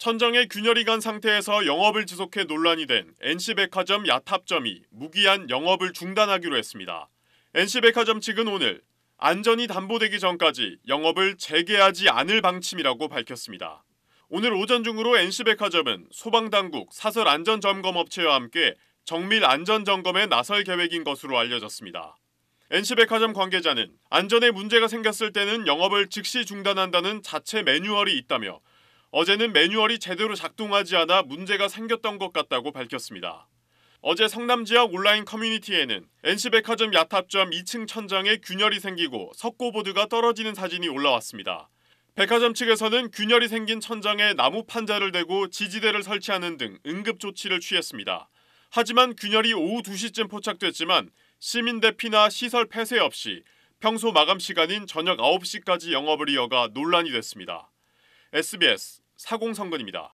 천정의 균열이 간 상태에서 영업을 지속해 논란이 된 NC백화점 야탑점이 무기한 영업을 중단하기로 했습니다. NC백화점 측은 오늘 안전이 담보되기 전까지 영업을 재개하지 않을 방침이라고 밝혔습니다. 오늘 오전 중으로 NC백화점은 소방당국 사설 안전점검업체와 함께 정밀 안전점검에 나설 계획인 것으로 알려졌습니다. NC백화점 관계자는 안전에 문제가 생겼을 때는 영업을 즉시 중단한다는 자체 매뉴얼이 있다며 어제는 매뉴얼이 제대로 작동하지 않아 문제가 생겼던 것 같다고 밝혔습니다. 어제 성남 지역 온라인 커뮤니티에는 NC백화점 야탑점 2층 천장에 균열이 생기고 석고보드가 떨어지는 사진이 올라왔습니다. 백화점 측에서는 균열이 생긴 천장에 나무 판자를 대고 지지대를 설치하는 등 응급 조치를 취했습니다. 하지만 균열이 오후 2시쯤 포착됐지만 시민 대피나 시설 폐쇄 없이 평소 마감 시간인 저녁 9시까지 영업을 이어가 논란이 됐습니다. SBS 사공선근입니다.